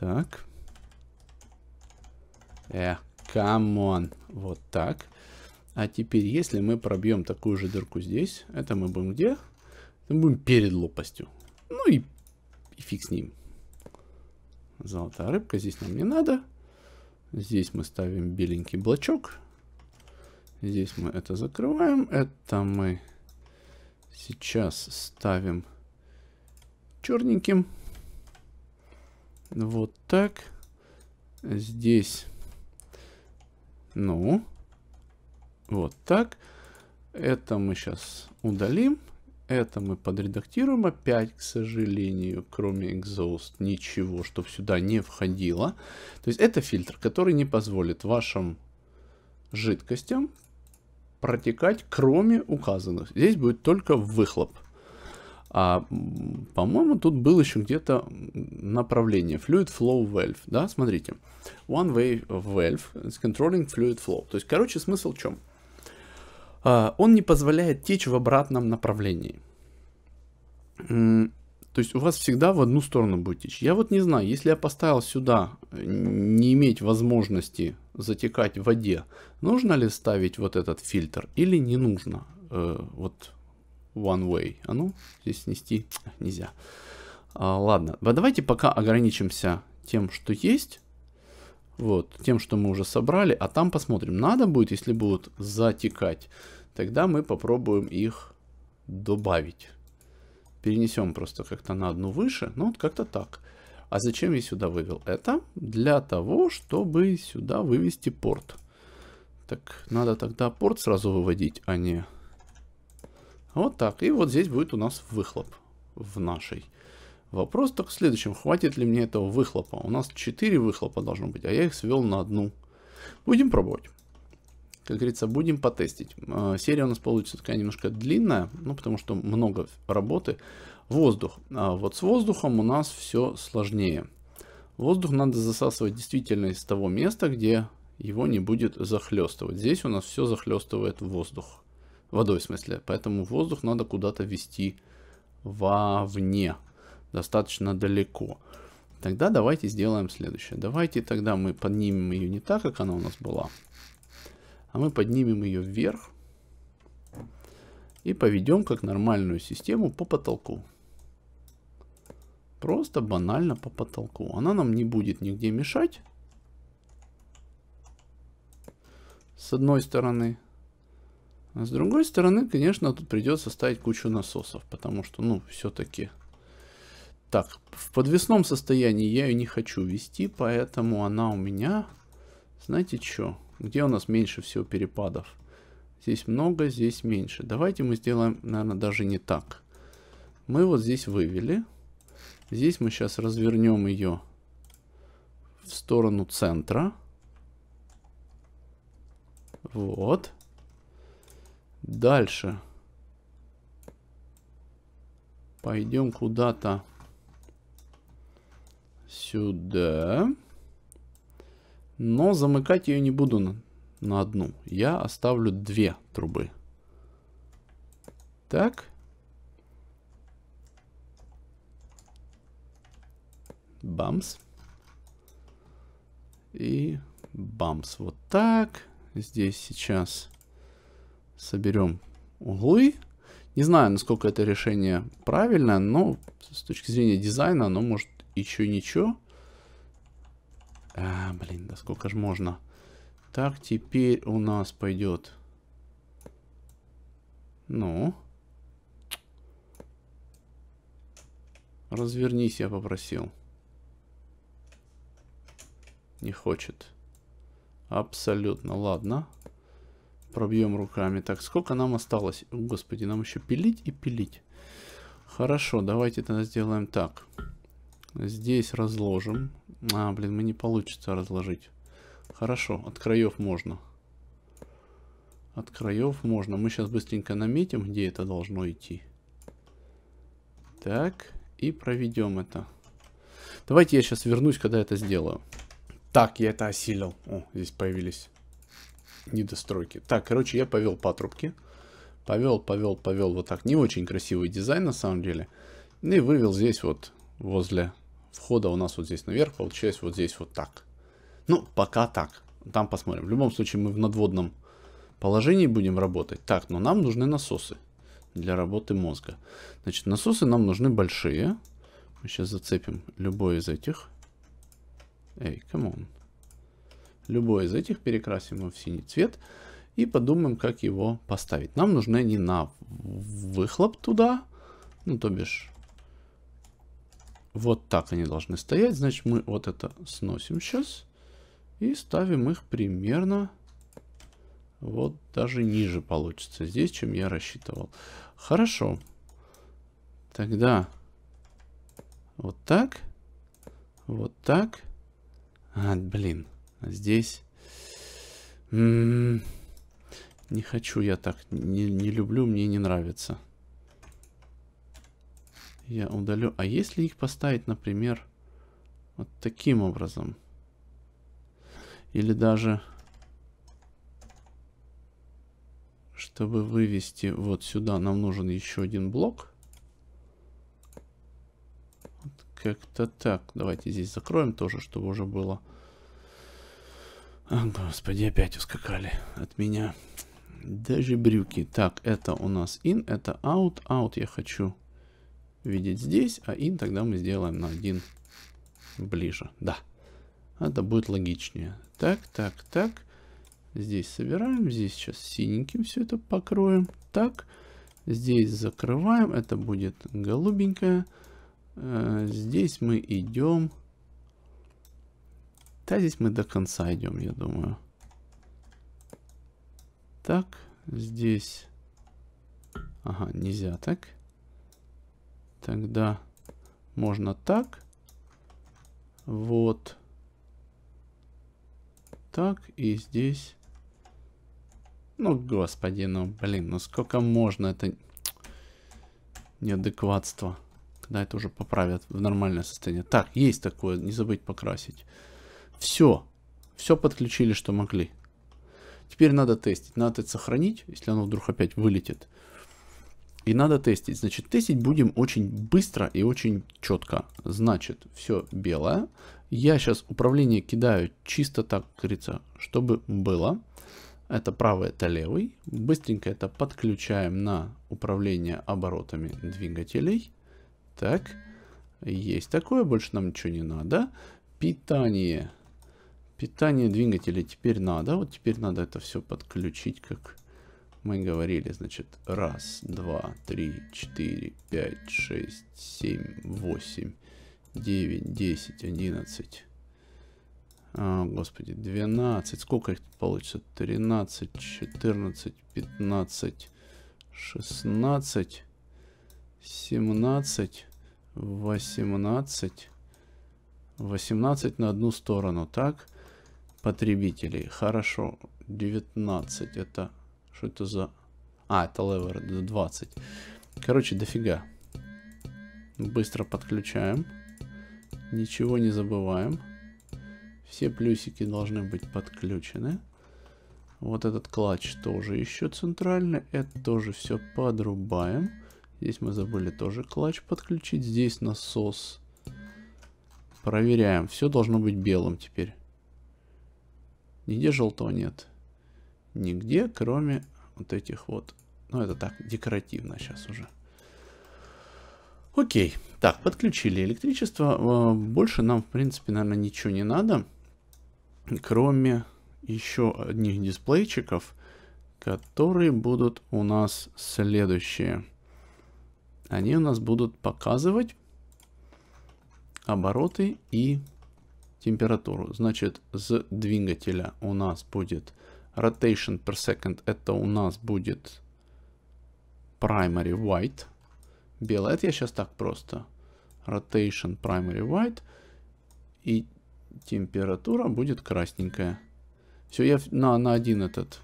Так. Э, камон. Вот так. А теперь, если мы пробьем такую же дырку здесь, это мы будем где? Это мы будем перед лопастью. Ну и, и фиг с ним. Золотая рыбка здесь нам не надо. Здесь мы ставим беленький блочок. Здесь мы это закрываем. Это мы сейчас ставим черненьким. Вот так. Здесь. Ну. Вот так. Это мы сейчас удалим. Это мы подредактируем опять, к сожалению, кроме exhaust, ничего, что сюда не входило. То есть это фильтр, который не позволит вашим жидкостям протекать, кроме указанных. Здесь будет только выхлоп. А, по-моему, тут был еще где-то направление Fluid Flow Valve, да, смотрите. One Way Valve is Controlling Fluid Flow. То есть, короче, смысл в чем? А, он не позволяет течь в обратном направлении. То есть у вас всегда в одну сторону будет течь. Я вот не знаю, если я поставил сюда не иметь возможности затекать в воде, нужно ли ставить вот этот фильтр или не нужно? Э, вот one way. А ну, здесь снести нельзя. А, ладно, а давайте пока ограничимся тем, что есть. Вот, тем, что мы уже собрали. А там посмотрим. Надо будет, если будут затекать, тогда мы попробуем их добавить. Перенесем просто как-то на одну выше. Ну, вот как-то так. А зачем я сюда вывел это? Для того, чтобы сюда вывести порт. Так, надо тогда порт сразу выводить, а не вот так. И вот здесь будет у нас выхлоп в нашей. Вопрос только в следующем. Хватит ли мне этого выхлопа? У нас 4 выхлопа должно быть, а я их свел на одну. Будем пробовать. Как говорится, будем потестить. А, серия у нас получится такая немножко длинная, ну потому что много работы. Воздух. А вот с воздухом у нас все сложнее. Воздух надо засасывать действительно из того места, где его не будет захлестывать. Здесь у нас все захлестывает воздух водой в смысле. Поэтому воздух надо куда-то вести вовне, достаточно далеко. Тогда давайте сделаем следующее. Давайте тогда мы поднимем ее не так, как она у нас была, а мы поднимем ее вверх и поведем как нормальную систему по потолку. Просто банально по потолку. Она нам не будет нигде мешать. С одной стороны. А с другой стороны, конечно, тут придется ставить кучу насосов, потому что, ну, все-таки... Так, в подвесном состоянии я ее не хочу вести, поэтому она у меня... Знаете что? Где у нас меньше всего перепадов? Здесь много, здесь меньше. Давайте мы сделаем, наверное, даже не так. Мы вот здесь вывели. Здесь мы сейчас развернем ее в сторону центра. Вот. Вот. Дальше. Пойдем куда-то сюда. Но замыкать ее не буду на, на одну. Я оставлю две трубы. Так. Бамс. И бамс. Вот так. Здесь сейчас соберем углы. Не знаю, насколько это решение правильное, но с точки зрения дизайна оно может еще ничего. А, блин, да сколько же можно. Так, теперь у нас пойдет... Ну... Развернись, я попросил. Не хочет. Абсолютно, ладно. Ладно. Пробьем руками. Так, сколько нам осталось? господи, нам еще пилить и пилить. Хорошо, давайте тогда сделаем так. Здесь разложим. А, блин, мы не получится разложить. Хорошо, от краев можно. От краев можно. Мы сейчас быстренько наметим, где это должно идти. Так, и проведем это. Давайте я сейчас вернусь, когда это сделаю. Так, я это осилил. О, здесь появились недостройки. Так, короче, я повел по Повел, повел, повел вот так. Не очень красивый дизайн на самом деле. Ну И вывел здесь вот возле входа у нас вот здесь наверх. Получилось вот здесь вот так. Ну, пока так. Там посмотрим. В любом случае мы в надводном положении будем работать. Так, но нам нужны насосы для работы мозга. Значит, насосы нам нужны большие. Мы сейчас зацепим любой из этих. Эй, come on. Любой из этих перекрасим его в синий цвет и подумаем, как его поставить. Нам нужны не на выхлоп туда, ну то бишь вот так они должны стоять. Значит, мы вот это сносим сейчас и ставим их примерно вот даже ниже получится здесь, чем я рассчитывал. Хорошо. Тогда вот так, вот так. А, блин. А здесь... М -м -м. Не хочу я так. Не, не люблю, мне не нравится. Я удалю. А если их поставить, например, вот таким образом? Или даже... Чтобы вывести вот сюда, нам нужен еще один блок. Вот Как-то так. Давайте здесь закроем тоже, чтобы уже было... О, господи, опять ускакали от меня. Даже брюки. Так, это у нас in, это out. Out я хочу видеть здесь, а in тогда мы сделаем на один ближе. Да, это будет логичнее. Так, так, так. Здесь собираем, здесь сейчас синеньким все это покроем. Так, здесь закрываем, это будет голубенькое. Э, здесь мы идем да, здесь мы до конца идем, я думаю. Так, здесь... Ага, нельзя так. Тогда можно так. Вот. Так, и здесь... Ну, господи, ну, блин, ну сколько можно это неадекватство. Когда это уже поправят в нормальное состояние. Так, есть такое, не забыть покрасить. Все. Все подключили, что могли. Теперь надо тестить. Надо это сохранить, если оно вдруг опять вылетит. И надо тестить. Значит, тестить будем очень быстро и очень четко. Значит, все белое. Я сейчас управление кидаю чисто так, как говорится, чтобы было. Это правый, это левый. Быстренько это подключаем на управление оборотами двигателей. Так, есть такое, больше нам ничего не надо. Питание. Питание двигателя теперь надо. Вот теперь надо это все подключить, как мы говорили. Значит, раз, два, три, четыре, пять, шесть, семь, восемь, девять, десять, одиннадцать. А, господи, двенадцать Сколько их тут получится? тринадцать четырнадцать пятнадцать шестнадцать семнадцать восемнадцать восемнадцать на одну сторону, так? Так потребителей. Хорошо. 19 это... Что это за... А, это левер 20. Короче, дофига. Быстро подключаем. Ничего не забываем. Все плюсики должны быть подключены. Вот этот клатч тоже еще центральный. Это тоже все подрубаем. Здесь мы забыли тоже клатч подключить. Здесь насос. Проверяем. Все должно быть белым теперь. Нигде желтого нет. Нигде, кроме вот этих вот. Ну, это так, декоративно сейчас уже. Окей. Так, подключили электричество. Э, больше нам, в принципе, наверное, ничего не надо. Кроме еще одних дисплейчиков, которые будут у нас следующие. Они у нас будут показывать обороты и температуру. Значит, с двигателя у нас будет rotation per second. Это у нас будет primary white. Белое. Это я сейчас так просто. Rotation primary white. И температура будет красненькая. Все, я на, на один этот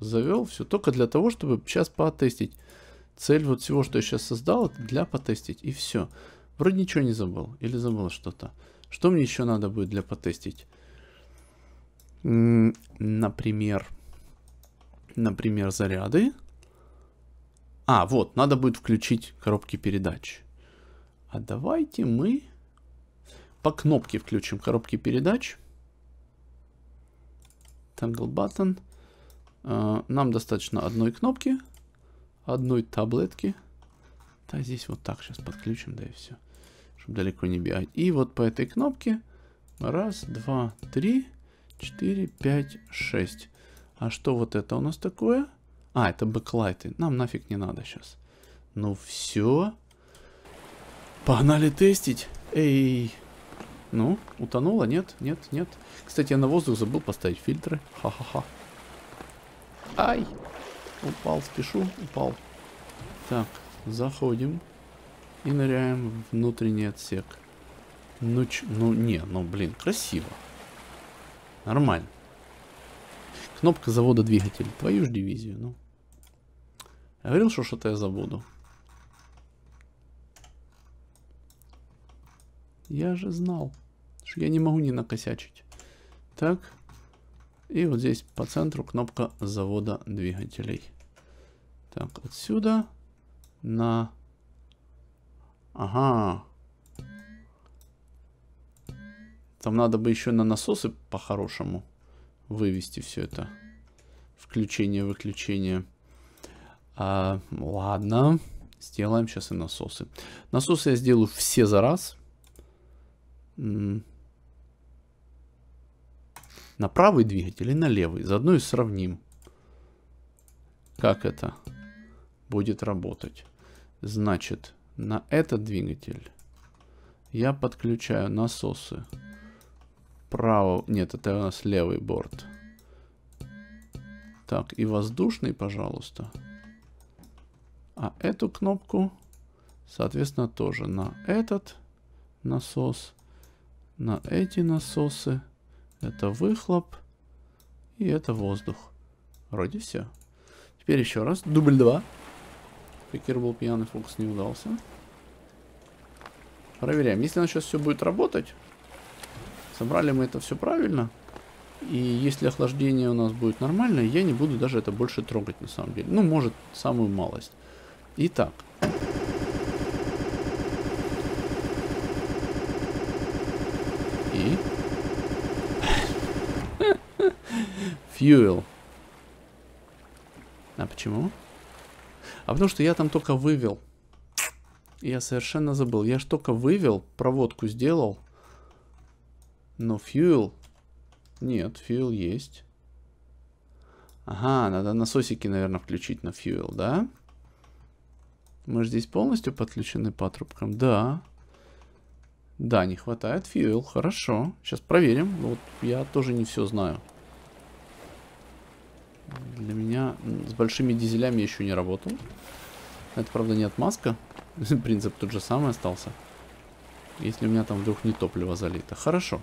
завел. Все только для того, чтобы сейчас потестить. Цель вот всего, что я сейчас создал, для потестить. И все. Вроде ничего не забыл. Или забыл что-то. Что мне еще надо будет для потестить? Например, например, заряды. А, вот, надо будет включить коробки передач. А давайте мы по кнопке включим коробки передач. Tangle Button. А, нам достаточно одной кнопки, одной таблетки. Да, здесь вот так сейчас подключим, да и все чтобы далеко не бегать. И вот по этой кнопке раз, два, три, четыре, пять, шесть. А что вот это у нас такое? А, это бэклайты. Нам нафиг не надо сейчас. Ну все. Погнали тестить. Эй. Ну, утонуло Нет, нет, нет. Кстати, я на воздух забыл поставить фильтры. Ха-ха-ха. Ай. Упал, спешу. Упал. Так, заходим. И ныряем в внутренний отсек. Ну, ч... ну не, ну блин, красиво. Нормально. Кнопка завода двигатель. Твою ж дивизию, ну. Я говорил, что что-то я забуду. Я же знал, что я не могу не накосячить. Так. И вот здесь по центру кнопка завода двигателей. Так, отсюда на Ага. Там надо бы еще на насосы по-хорошему вывести все это. Включение, выключение. А, ладно. Сделаем сейчас и насосы. Насосы я сделаю все за раз. На правый двигатель и на левый. Заодно и сравним. Как это будет работать. Значит, на этот двигатель я подключаю насосы. Право... Нет, это у нас левый борт. Так, и воздушный, пожалуйста. А эту кнопку, соответственно, тоже на этот насос, на эти насосы. Это выхлоп и это воздух. Вроде все. Теперь еще раз. Дубль 2. Пикер был пьяный, фокус не удался. Проверяем. Если оно сейчас все будет работать, собрали мы это все правильно, и если охлаждение у нас будет нормальное, я не буду даже это больше трогать на самом деле. Ну, может, самую малость. Итак. И... Fuel. <laughs> А почему? А потому что я там только вывел. Я совершенно забыл. Я ж только вывел, проводку сделал. Но фьюл... Нет, фьюл есть. Ага, надо насосики, наверное, включить на фьюл, да? Мы же здесь полностью подключены по трубкам, Да. Да, не хватает фьюл. Хорошо. Сейчас проверим. Вот я тоже не все знаю. Для меня с большими дизелями еще не работал. Это, правда, не отмазка. <laughs> Принцип тот же самый остался. Если у меня там вдруг не топливо залито. Хорошо.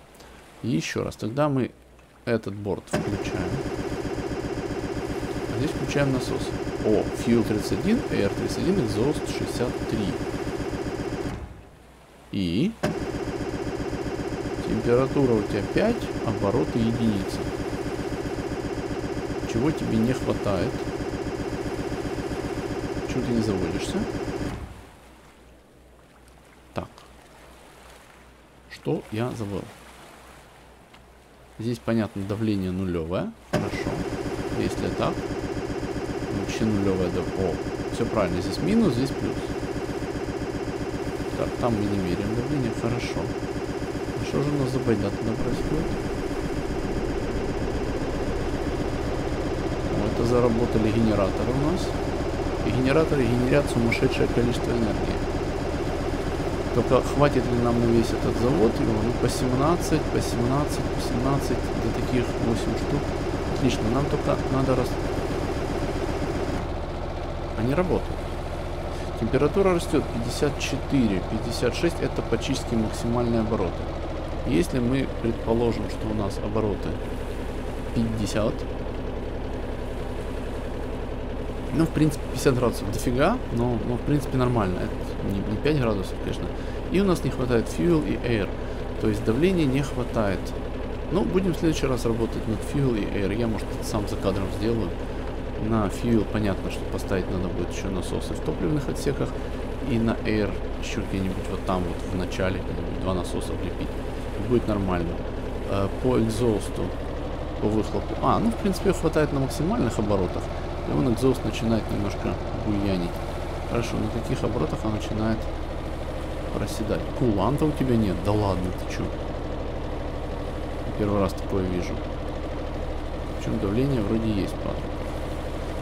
Еще раз. Тогда мы этот борт включаем. А здесь включаем насос. О, Fuel 31, Air 31, Exhaust 63. И температура у тебя 5, обороты единицы. Чего тебе не хватает? Чего ты не заводишься? Так. Что я забыл? Здесь, понятно, давление нулевое. Хорошо. Если так, вообще нулевое давление. О, все правильно. Здесь минус, здесь плюс. Так, там мы не меряем давление. Хорошо. А что же у нас за байда тогда происходит? заработали генераторы у нас. И генераторы генерят сумасшедшее количество энергии. Только хватит ли нам на весь этот завод его? Ну, по 17, по 17, по 17, до таких 8 штук. Отлично, нам только надо раз... Они работают. Температура растет 54, 56 это почти максимальные обороты. Если мы предположим, что у нас обороты 50, ну, в принципе, 50 градусов дофига, но, но в принципе нормально. Это не, не 5 градусов, конечно. И у нас не хватает fuel и air. То есть давления не хватает. Ну, будем в следующий раз работать над fuel и air. Я, может, сам за кадром сделаю. На fuel понятно, что поставить надо будет еще насосы в топливных отсеках. И на air еще где-нибудь вот там вот в начале где два насоса влепить. Будет нормально. Э, по экзосту, по выхлопу. А, ну, в принципе, хватает на максимальных оборотах. И вон экзос начинает немножко буянить. Хорошо, на каких оборотах он начинает проседать? Куланта у тебя нет? Да ладно, ты чё? Первый раз такое вижу. Причем давление вроде есть, падает.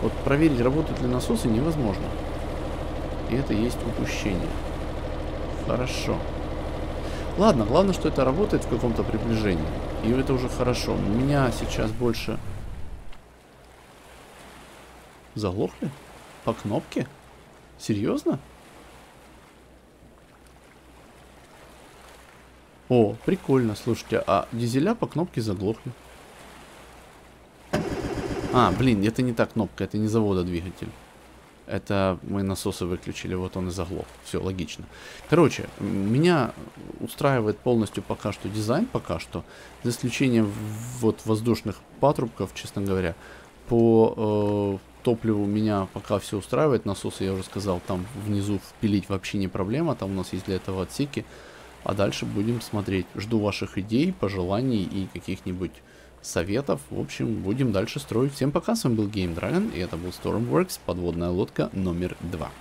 Вот проверить, работают ли насосы, невозможно. И это есть упущение. Хорошо. Ладно, главное, что это работает в каком-то приближении. И это уже хорошо. Меня сейчас больше Заглохли? По кнопке? Серьезно? О, прикольно, слушайте, а дизеля по кнопке заглохли. А, блин, это не та кнопка, это не завода двигатель. Это мы насосы выключили, вот он и заглох. Все, логично. Короче, меня устраивает полностью пока что дизайн, пока что. За исключением вот воздушных патрубков, честно говоря. По э, Топливо у меня пока все устраивает. Насосы, я уже сказал, там внизу впилить вообще не проблема. Там у нас есть для этого отсеки. А дальше будем смотреть. Жду ваших идей, пожеланий и каких-нибудь советов. В общем, будем дальше строить. Всем пока, с вами был Game Dragon, и это был Stormworks, подводная лодка номер два.